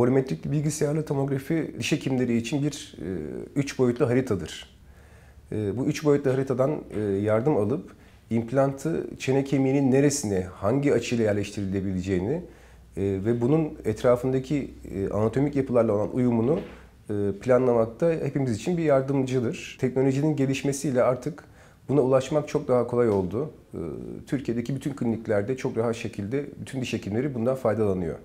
Volumetrik bilgisayarlı tomografi diş hekimleri için bir e, üç boyutlu haritadır. E, bu üç boyutlu haritadan e, yardım alıp implantı çene kemiğinin neresine, hangi açıyla yerleştirilebileceğini ve bunun etrafındaki anatomik yapılarla olan uyumunu planlamakta hepimiz için bir yardımcıdır. Teknolojinin gelişmesiyle artık buna ulaşmak çok daha kolay oldu. Türkiye'deki bütün kliniklerde çok rahat şekilde bütün diş hekimleri bundan faydalanıyor.